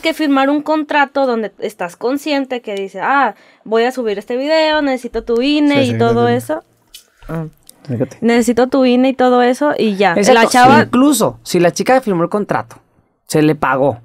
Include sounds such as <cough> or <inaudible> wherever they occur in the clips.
que firmar un contrato donde estás consciente que dice, ah, voy a subir este video, necesito tu INE y todo eso. Ah. Necesito tu INE y todo eso y ya. es La chava... Incluso si la chica firmó el contrato, se le pagó.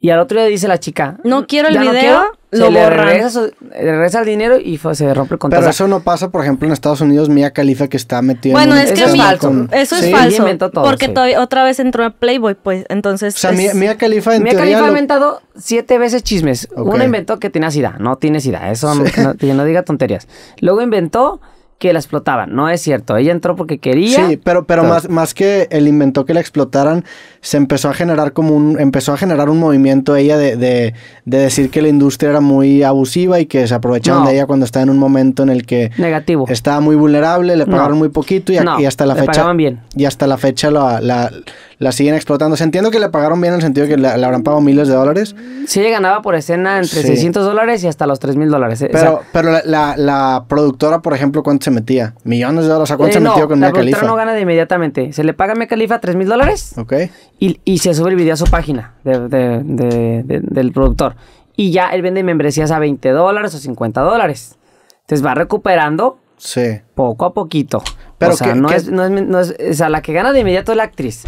Y al otro día dice la chica, no quiero el video lo le regresa, el dinero y se rompe el contrato. Pero eso no pasa, por ejemplo, en Estados Unidos, Mia Khalifa que está metiendo Bueno, es que es falso eso es falso. porque otra vez entró a Playboy, pues, entonces... O sea, Mía Mia, Khalifa en ha inventado siete veces chismes. Una Uno inventó que tiene sida, no tiene sida, eso no diga tonterías. Luego inventó que la explotaban. No es cierto. Ella entró porque quería. Sí, pero, pero más, más que él inventó que la explotaran, se empezó a generar como un. empezó a generar un movimiento ella de, decir que la industria era muy abusiva y que se aprovechaban de ella cuando estaba en un momento en el que. Negativo. Estaba muy vulnerable, le pagaron muy poquito y, hasta la fecha. Bien. Y hasta la fecha la, la la siguen explotando. se entiendo que le pagaron bien en el sentido que le, habrán pagado miles de dólares. Sí, ganaba por escena entre 600 dólares y hasta los 3 mil dólares. Eh, pero, pero la, la, productora, por ejemplo, ¿cuánto se metía? Millones de dólares. ¿A cuánto se eh, metió con Mia No, La productora no gana de inmediatamente. Se le paga a Mia 3 mil dólares. Ok. Y, y, se sube el a su página de, de, del productor. Y ya él vende membresías a 20 dólares o 50 dólares. Entonces va recuperando sí. poco a poquito. Pero o sea, no, Es, no, es, no, Es, O sea, la que gana de inmediato es la actriz.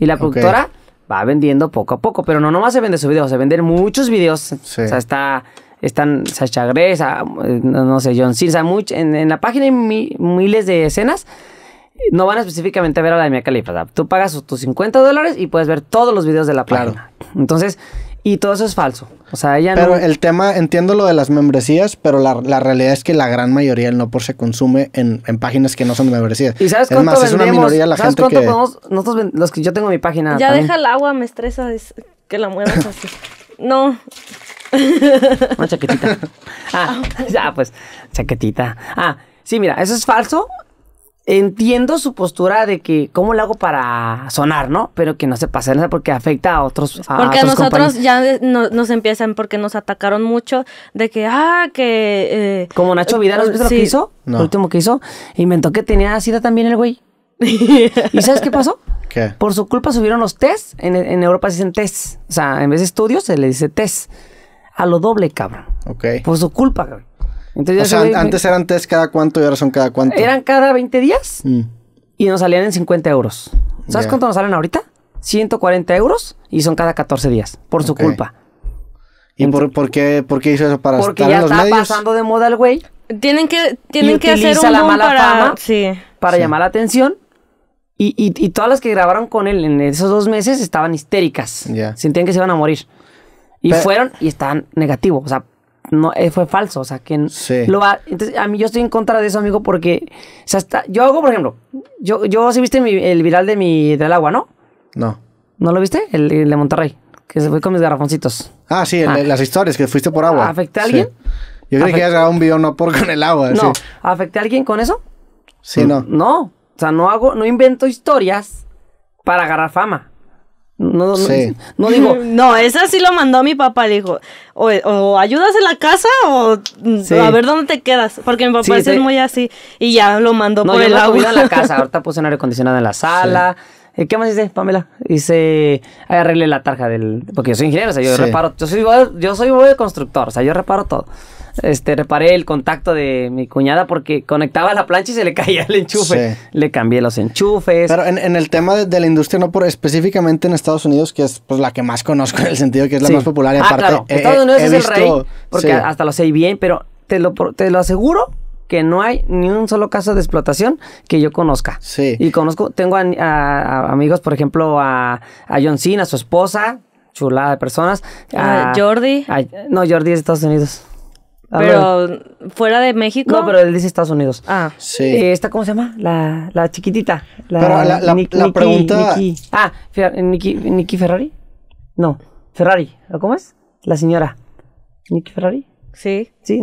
Y la productora va vendiendo poco a poco, pero no nomás se vende su video, se venden muchos videos. O sea, está están Sacha no sé, John Cena, en, en, la página hay miles de escenas. No van específicamente a ver a la de Mia Khalifa. tú pagas tus 50 dólares y puedes ver todos los videos de la plata Entonces, y todo eso es falso. O sea, ella no. Pero el tema, entiendo lo de las membresías, pero la, la, realidad es que la gran mayoría del no por se consume en, en páginas que no son membresías. ¿Y sabes cuánto es más, es una minoría la ¿Sabes gente cuánto que... podemos, nosotros los que yo tengo mi página. Ya deja el agua, me estresa que la muevas <laughs> así. no. <laughs> Una chaquetita. Ah, ya, pues, chaquetita. Ah, sí, mira, eso es falso entiendo su postura de que cómo le hago para sonar, ¿no? Pero que no se pase nada porque afecta a otros. porque a nosotros ya nos empiezan porque nos atacaron mucho de que, ah, que... Eh, Como Nacho eh, Vidal, ¿qué eh, lo que hizo? No. Lo último que hizo. Inventó que tenía sida también el güey. <laughs> ¿Y sabes qué pasó? ¿Qué? Por su culpa subieron los test. En, en Europa se dicen test. O sea, en vez de estudios se le dice test. A lo doble, cabrón. Ok. Por su culpa, cabrón o sea, antes eran test cada cuánto y ahora son cada cuánto. Eran cada 20 días mm. y nos salían en 50 euros. ¿Sabes cuánto nos salen ahorita? 140 euros y son cada 14 días, por su culpa. ¿Y por, qué, hizo eso? ¿Para Porque estar ya en está pasando de moda el güey. Tienen que, tienen que hacer un la mala para... para llamar la atención. Y, todas las que grabaron con él en esos dos meses estaban histéricas. Sentían que se iban a morir. Y fueron y estaban negativos. O sea, no, eh, fue falso, o sea, que lo va, entonces a mí yo estoy en contra de eso, amigo, porque, o sea, yo hago, por ejemplo, yo, yo sí viste el viral de mi, del agua, ¿no? No. ¿No lo viste? El, de Monterrey, que se fue con mis garrafoncitos. Ah, sí, ah. las historias, que fuiste por agua. ¿Afecté a alguien? Yo creo que habías un video no por con el agua. No, ¿afecté a alguien con eso? Sí, no. No, o sea, no hago, no invento historias para agarrar fama. No, no, digo. <laughs> No, esa sí lo mandó mi papá. Le dijo: o, ayudas en la casa o a ver dónde te quedas. Porque mi papá es muy así. Y ya lo mandó por el agua. la <laughs> casa. Ahorita puse un aire acondicionado en la sala. Eh, ¿Qué más dice Pamela? Dice, arregle la tarja del... Porque yo soy ingeniero, o sea, yo reparo... Yo soy, yo soy constructor, o sea, yo reparo todo este, reparé el contacto de mi cuñada porque conectaba la plancha y se le <laughs> caía el enchufe. Le cambié los enchufes. Pero en, el tema de, la industria, no por específicamente en Estados Unidos, que es pues, la que más conozco en el sentido que es la más popular y ah, Claro. Estados Unidos es el rey, porque hasta lo sé bien, pero te lo, te lo aseguro que no hay ni un solo caso de explotación que yo conozca. Sí. Y conozco, tengo amigos, por ejemplo, a, a John Cena, a su esposa, chulada de personas. A, Jordi. no, Jordi es de Estados Unidos pero fuera de México. No, pero él dice Estados Unidos. Ah, sí. Eh, ¿Esta cómo se llama? La, la chiquitita. La, la, pregunta. Ah, Niki Ferrari. No, Ferrari. ¿Cómo es? La señora. Niki Ferrari? Sí. Sí, sí.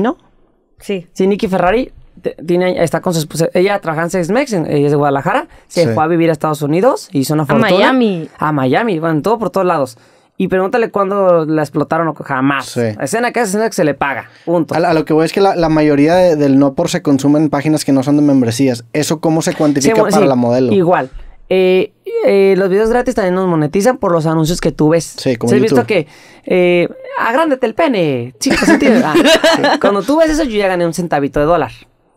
¿no? Sí. Sí, Nicky Ferrari tiene, está con su esposa. Ella trabaja en Sex ella es de Guadalajara. Se fue a vivir a Estados Unidos, y hizo una fortuna. A Miami. A Miami, bueno, todo por todos lados. Y pregúntale cuándo la explotaron o jamás. Sí. Escena que escena que se le paga. Punto. A, lo que voy es que la, mayoría del no por se consumen páginas que no son de membresías. ¿Eso cómo se cuantifica para la modelo? Igual. Eh, eh, los videos gratis también nos monetizan por los anuncios que tú ves. Sí, como ¿Has visto que eh, agrándate el pene? <laughs> Ah. Sí, Cuando tú ves eso, yo ya gané un centavito de dólar.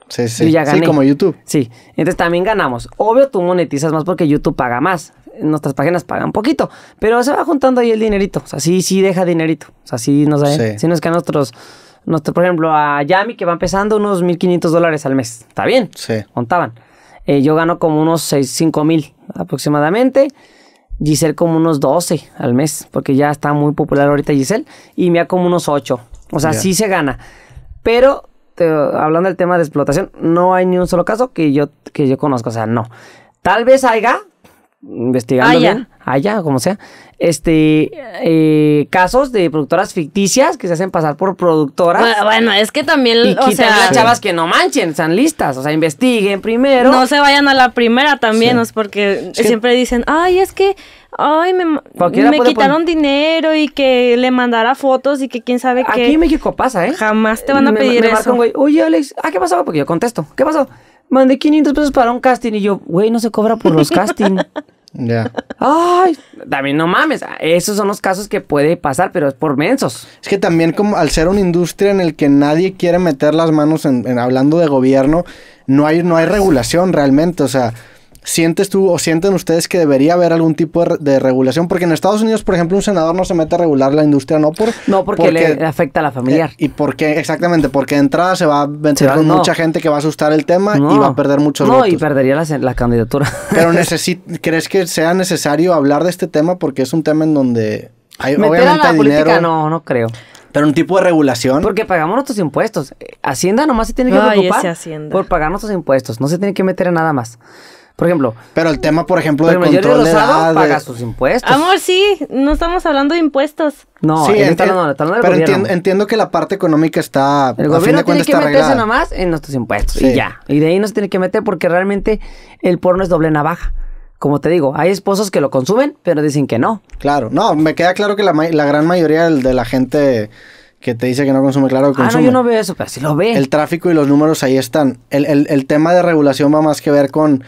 Sí, sí. Sí, como YouTube. Sí. Entonces también ganamos. Obvio, tú monetizas más porque YouTube paga más nuestras páginas pagan poquito, pero se va juntando ahí el dinerito. O sea, sí, sí deja dinerito. O sea, sí nos da. ¿eh? Sí. Si no es que a nosotros, por ejemplo, a Yami, que va empezando, unos 1.500 dólares al mes. Está bien. Sí. Contaban. Eh, yo gano como unos 6, mil aproximadamente. Giselle como unos 12 al mes, porque ya está muy popular ahorita Giselle. Y Mia como unos 8. O sea, sí se gana. Pero hablando del tema de explotación, no hay ni un solo caso que yo, que yo conozca. O sea, no. Tal vez haya, investigando ah, bien, allá, ah, como sea, este, eh, casos de productoras ficticias que se hacen pasar por productoras. Bueno, es que también, y las chavas que no manchen, están listas, o sea, investiguen primero. No se vayan a la primera también, es porque siempre dicen, ay, es que, ay, me, me quitaron dinero y que le mandara fotos y que quién sabe qué. Aquí en México pasa, ¿eh? Jamás te van a pedir eso. Oye, Alex, ah, ¿qué pasó? Porque yo contesto, ¿qué pasó? mandé 500 pesos para un casting. Y yo, güey, no se cobra por los <laughs> castings. Ya. Ay, también no mames. Ah, esos son los casos que puede pasar, pero es por mensos. Es que también como al ser una industria en el que nadie quiere meter las manos en, en hablando de gobierno, no hay, no hay regulación realmente. O sea, ¿Sientes tú o sienten ustedes que debería haber algún tipo de, regulación? Porque en Estados Unidos, por ejemplo, un senador no se mete a regular la industria, no por... No, porque, le afecta a la familia. Eh, ¿Y por qué? exactamente, porque de entrada se va a vencer con mucha gente que va a asustar el tema y va a perder muchos no, votos. No, y perdería la candidatura. Pero <laughs> ¿crees que sea necesario hablar de este tema? Porque es un tema en donde hay, Meter obviamente la política, no, no creo. Pero un tipo de regulación. Porque pagamos nuestros impuestos. Eh, Hacienda nomás se tiene que preocupar por pagar nuestros impuestos. No se tiene que meter en nada más. Por ejemplo. Pero el tema, por ejemplo, de control de edad. paga sus impuestos. Amor, sí, no estamos hablando de impuestos. No, sí, hablando pero entiendo, que la parte económica está. El gobierno tiene que meterse nomás en nuestros impuestos y ya. Y de ahí no se tiene que meter porque realmente el porno es doble navaja. Como te digo, hay esposos que lo consumen, pero dicen que no. Claro, no, me queda claro que la, gran mayoría de la gente que te dice que no consume, claro que consume. Ah, no, yo no veo eso, pero sí lo ve. El tráfico y los números ahí están. el tema de regulación va más que ver con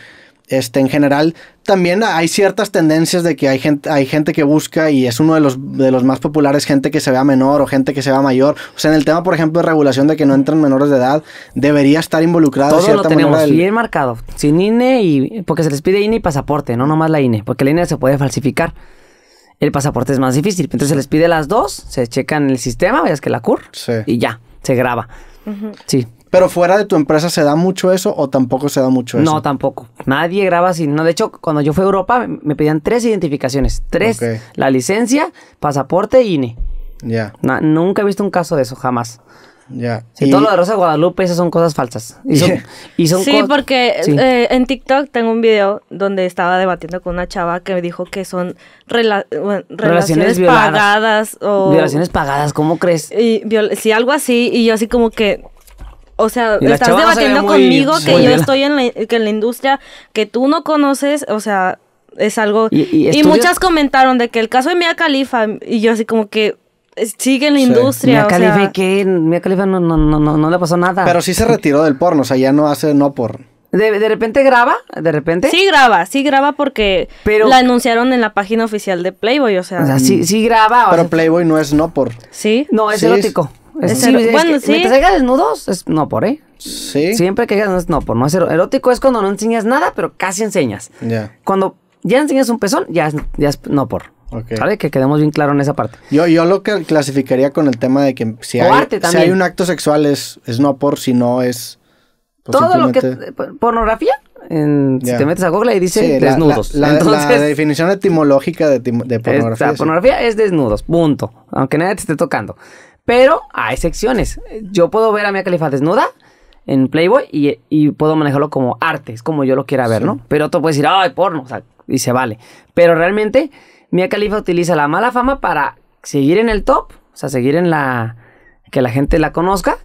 este, en general, también hay ciertas tendencias de que hay gente, hay gente que busca y es uno de los, de los más populares, gente que se vea menor o gente que se vea mayor. O sea, en el tema, por ejemplo, de regulación de que no entran menores de edad, debería estar involucrado. Todo lo tenemos bien marcado, sin INE y... porque se les pide INE y pasaporte, no nomás la INE, porque la INE se puede falsificar. El pasaporte es más difícil, entonces se les pide las dos, se checan el sistema, veas que la CUR y ya, se graba. Sí, pero fuera de tu empresa, ¿se da mucho eso o tampoco se da mucho eso? No, tampoco. Nadie graba así. No, de hecho, cuando yo fui a Europa, me pedían tres identificaciones. Tres. La licencia, pasaporte e INE. Ya. nunca he visto un caso de eso, jamás. Ya. y... todo lo de Rosa Guadalupe, esas son cosas falsas. Y son, <laughs> sí, porque eh, en TikTok tengo un video donde estaba debatiendo con una chava que me dijo que son relaciones, pagadas. O... Violaciones pagadas, ¿cómo crees? Y sí, algo así. Y yo así como que o sea, estás debatiendo conmigo que yo estoy en la, que la industria que tú no conoces, o sea, es algo... Y, muchas comentaron de que el caso de Mia Khalifa, y yo así como que, eh, sigue en la industria. Mia Khalifa, ¿qué? Mia Khalifa no, le pasó nada. Pero sí se retiró del porno, o sea, ya no hace no por ¿De, ¿De, repente graba? ¿De repente? Sí graba, sí graba porque pero, la anunciaron en la página oficial de Playboy, o sea... O sea, sí, sí graba. Pero o sea, Playboy no es no por... ¿Sí? No, es erótico. Es, es bueno, desnudos, es no por, ¿eh? Sí. Siempre que digas no por. No es erótico, es cuando no enseñas nada, pero casi enseñas. Cuando ya enseñas un pezón, ya es, no por. Okay. Que quedemos bien claro en esa parte. Yo, yo lo que clasificaría con el tema de que si, hay, hay, un acto sexual es, es no por, si no es. Pues, Todo lo que. Eh, pornografía. Si te metes a Google y dice desnudos. La, <laughs> definición etimológica de, de pornografía. La pornografía es desnudos, punto. Aunque nadie te esté tocando. Pero hay excepciones, Yo puedo ver a Mia Khalifa desnuda en Playboy y, puedo manejarlo como arte, es como yo lo quiera ver, ¿no? Pero otro puede decir, ay, porno, o sea, y se vale. Pero realmente, Mia Khalifa utiliza la mala fama para seguir en el top, o sea, seguir en la... que la gente la conozca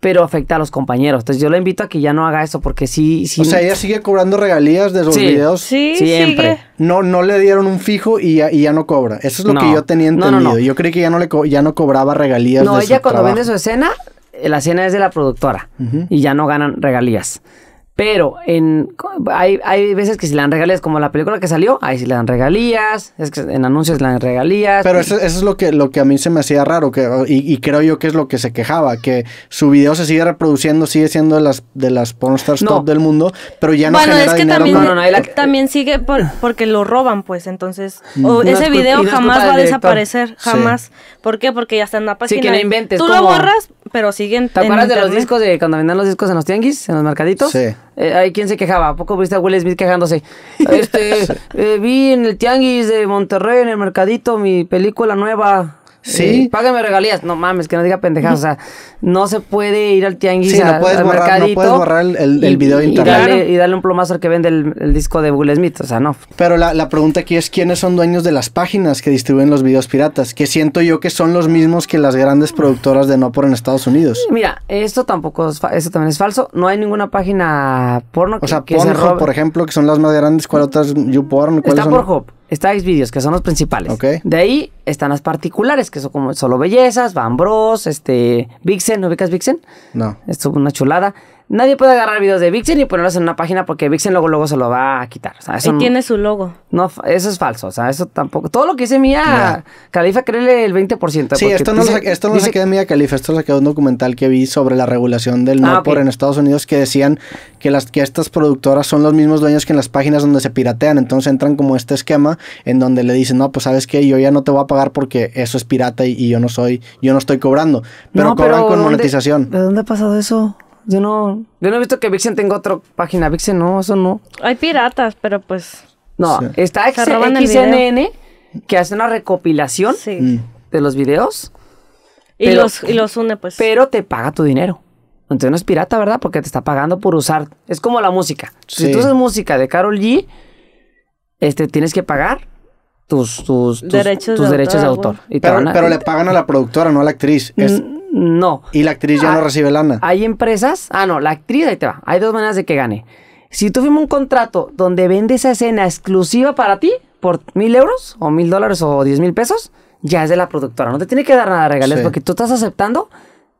pero afecta a los compañeros. Entonces yo le invito a que ya no haga eso porque sí... sí o sea, ella sigue cobrando regalías de los videos. Sí, siempre. No, no le dieron un fijo y ya, no cobra. Eso es lo que yo tenía entendido. yo creí que ya no, le ya no cobraba regalías. No, ella cuando vende su escena, eh, la escena es de la productora y ya no ganan regalías. Pero en, hay, hay veces que si le dan regalías, como la película que salió, ahí sí le dan regalías, es que en anuncios le dan regalías. Pero eso, eso, es lo que, lo que a mí se me hacía raro, que, y, y, creo yo que es lo que se quejaba, que su video se sigue reproduciendo, sigue siendo de las, de las pornstars top del mundo, pero ya no bueno, genera dinero. También, también sigue por, porque lo roban, pues, entonces, mm. ese video jamás va a desaparecer, jamás. ¿Por qué? Porque ya está en la página. Sí, que no inventes. Tú lo borras, pero siguen. ¿Te acuerdas de los discos de cuando vendían los discos en los tianguis, en los mercaditos? Sí. Hay eh, quien se quejaba? ¿A poco viste a Will Smith quejándose? <laughs> Este, eh, vi en el tianguis de Monterrey, en el mercadito, mi película nueva. Sí. Eh, págame regalías. No mames, que no diga pendejadas. O sea, no se puede ir al tianguis. no, puedes no puedes borrar el, video internet. Y darle, un plomazo al que vende el, disco de Will Smith. O sea, no. Pero la, pregunta aquí es: ¿quiénes son dueños de las páginas que distribuyen los videos piratas? Que siento yo que son los mismos que las grandes productoras de no por en Estados Unidos. Mira, esto tampoco es también es falso. No hay ninguna página porno que, O sea, por ejemplo, que son las más grandes. ¿Cuál otras? YouPorn. Está Pornhub estáis vídeos que son los principales. De ahí están las particulares, que son como Solo Bellezas, Van Bros, este, Vixen, ¿no ubicas Vixen? No. Esto es una chulada. Nadie puede agarrar videos de Vixen y ponerlos en una página porque Vixen luego luego se lo va a quitar. O y tiene su logo. No, eso es falso. O sea, eso tampoco. Todo lo que dice Mía Califa, créele el 20%. Sí, esto no, esto no se queda en Mía Califa, esto se queda un documental que vi sobre la regulación del no ah, por en Estados Unidos que decían que, las, que estas productoras son los mismos dueños que en las páginas donde se piratean. Entonces entran como este esquema en donde le dicen, no, pues sabes qué yo ya no te voy a pagar porque eso es pirata y, yo no soy, yo no estoy cobrando. Pero cobran con monetización. ¿De dónde ha pasado eso? Yo no. Yo no he visto que Vixen tenga otra página. Vixen no, eso no. Hay piratas, pero pues. No, está X XNN que hace una recopilación mm. de los videos. Y, los, los une, pues. Pero te paga tu dinero. Entonces no es pirata, ¿verdad? Porque te está pagando por usar. Es como la música. Si tú usas música de Carol G, este, tienes que pagar tus, tus, derechos, de, autor, pero, pero le pagan a la productora, no a la actriz. Es, mm, no. ¿Y la actriz ya no ah, recibe lana? Hay empresas. Ah, no, la actriz, ahí te va. Hay dos maneras de que gane. Si tú firmas un contrato donde vende esa escena exclusiva para ti por mil euros o mil dólares o diez mil pesos, ya es de la productora. No te tiene que dar nada de regalos porque tú estás aceptando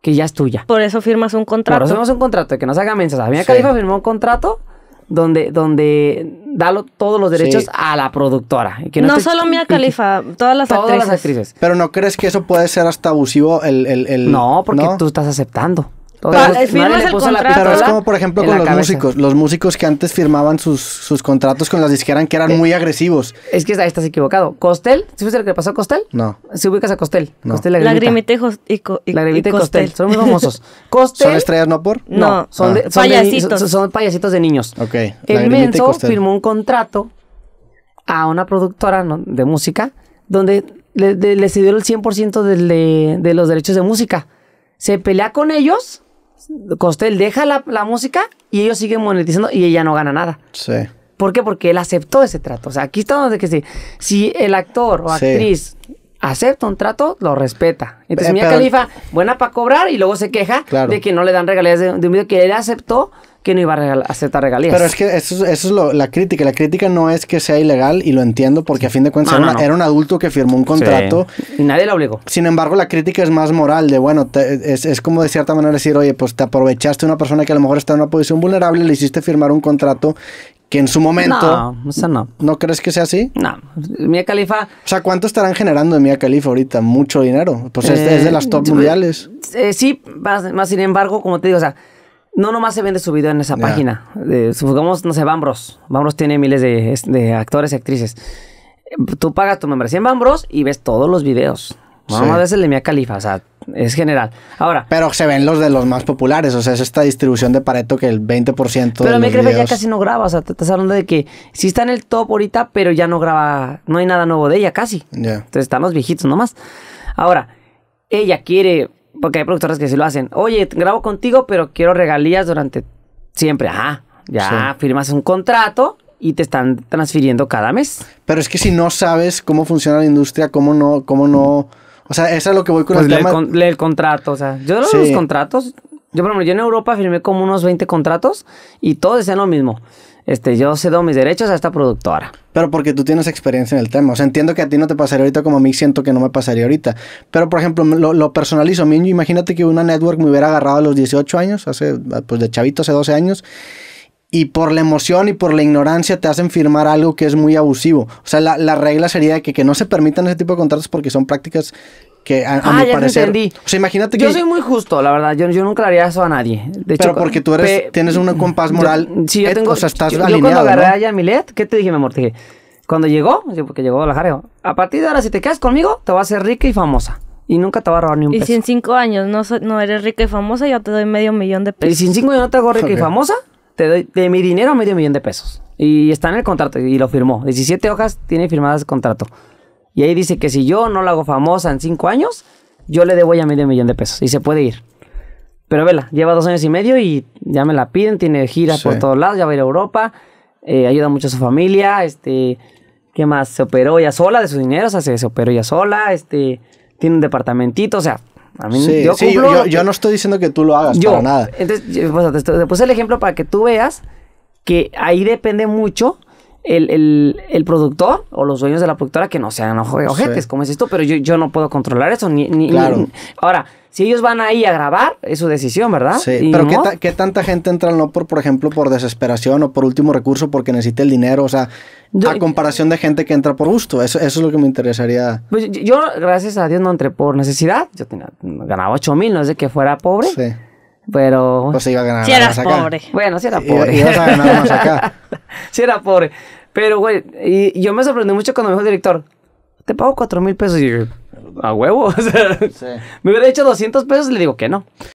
que ya es tuya. Por eso firmas un contrato. Por firmas un contrato, de que no se haga mensajes. A mí sí. firmó un contrato donde, donde da todos los derechos a la productora. Que no, solo Mia Califa, todas las actrices. Pero no crees que eso puede ser hasta abusivo el... el, No, porque tú estás aceptando. Eh, Pero es como, por ejemplo, con los músicos. Los músicos que antes firmaban sus, sus contratos con las disqueras que eran eh, muy agresivos. Es que ahí estás equivocado. ¿Costel? fuiste lo que le pasó a Costel? No. Si ubicas a Costel. No. Costel Lagrimita. y, y, y, Costel. Son muy famosos. <laughs> Costel. ¿Son estrellas no por? No. Son, payasitos. De, ah. son, payasitos de niños. Ok. El menso firmó un contrato a una productora de música donde le, le, le el 100% de, de los derechos de música. Se pelea con ellos Costel deja la, música y ellos siguen monetizando y ella no gana nada. Sí. ¿Por qué? Porque él aceptó ese trato. O sea, aquí estamos donde que sí. Si el actor o actriz acepta un trato, lo respeta. Entonces, eh, Califa, buena para cobrar y luego se queja de que no le dan regalías de, de, un video que él aceptó que no iba a aceptar regalías. Pero es que eso, es, lo, la crítica. La crítica no es que sea ilegal y lo entiendo porque a fin de cuentas era, un adulto que firmó un contrato. Y nadie lo obligó. Sin embargo, la crítica es más moral de, bueno, es, es, como de cierta manera decir, oye, pues te aprovechaste una persona que a lo mejor está en una posición vulnerable, le hiciste firmar un contrato que en su momento... No, eso no. ¿No crees que sea así? No. Mía Califa... O sea, ¿cuánto estarán generando en Mía Califa ahorita? Mucho dinero. Pues es, de las top eh, mundiales. Eh, sí, más sin embargo, como te digo, o sea no nomás se vende su video en esa página. Eh, supongamos, no sé, Bambros. Bambros tiene miles de, actores y actrices. Tú pagas tu membresía en Bambros y ves todos los videos. No a veces de mía Califa, o sea, es general. Ahora. Pero se ven los de los más populares, o sea, es esta distribución de Pareto que el 20%. Pero de creo ya casi no graba, o sea, te estás hablando de que sí está en el top ahorita, pero ya no graba, no hay nada nuevo de ella casi. Entonces estamos viejitos nomás. Ahora, ella quiere porque hay productoras que sí lo hacen. Oye, grabo contigo, pero quiero regalías durante siempre. Ajá, ah, ya firmas un contrato y te están transfiriendo cada mes. Pero es que si no sabes cómo funciona la industria, cómo no, cómo no. O sea, eso es lo que voy con pues el lee el contrato, o sea, yo no los contratos yo, por ejemplo, yo en Europa firmé como unos 20 contratos y todos decían lo mismo. Este, yo cedo mis derechos a esta productora. Pero porque tú tienes experiencia en el tema. O sea, entiendo que a ti no te pasaría ahorita como a mí siento que no me pasaría ahorita. Pero, por ejemplo, lo, personalizo. A mí, imagínate que una network me hubiera agarrado a los 18 años, hace, ah, pues de chavito, hace 12 años, y por la emoción y por la ignorancia te hacen firmar algo que es muy abusivo. O sea, la, regla sería que, que no se permitan ese tipo de contratos porque son prácticas que a, ah, mi parecer. Entendí. O sea, imagínate que. Yo soy muy justo, la verdad. Yo, yo nunca le haría eso a nadie. pero porque tú eres, tienes un compás moral. sí, yo tengo. o sea, estás cuando agarré a Yamilet, ¿qué te dije, mi amor? Te dije, cuando llegó, porque llegó a la jareo, a partir de ahora, si te quedas conmigo, te vas a ser rica y famosa. Y nunca te va a robar ni un peso. Y si en cinco años no, no eres rica y famosa, yo te doy medio millón de pesos. Y si en cinco años no te hago rica y famosa, te doy de mi dinero medio millón de pesos. Y está en el contrato y lo firmó. 17 hojas tiene firmadas el contrato. Y ahí dice que si yo no la hago famosa en 5 años, yo le debo ya medio millón de pesos y se puede ir. Pero vela, lleva dos años y medio y ya me la piden, tiene giras por todos lados, ya va a ir a Europa, eh, ayuda mucho a su familia, este, ¿qué más? Se operó ya sola de su dinero, o sea, se, operó ya sola, este, tiene un departamentito, o sea, a mí yo, yo, no estoy diciendo que tú lo hagas para nada. Entonces, pues, te puse el ejemplo para que tú veas que ahí depende mucho el, productor o los dueños de la productora que no sean ojetes, como es esto, pero yo, yo no puedo controlar eso. Ni, ahora, si ellos van ahí a grabar, es su decisión, ¿verdad? Sí, pero ¿qué, tanta gente entra al no por, por ejemplo, por desesperación o por último recurso porque necesita el dinero? O sea, a comparación de gente que entra por gusto, eso, eso es lo que me interesaría. Pues yo, gracias a Dios, no entré por necesidad. Yo tenía, ganaba 8 mil, no es de que fuera pobre. Sí. Pero. Pues iba a ganar si eras pobre. Bueno, si <laughs> era pobre. acá. si era pobre. Pero, güey, y yo me sorprendí mucho cuando me dijo el director, te pago cuatro mil pesos. Y a huevo, <laughs> o sea, me hubiera hecho 200 pesos y le digo que no.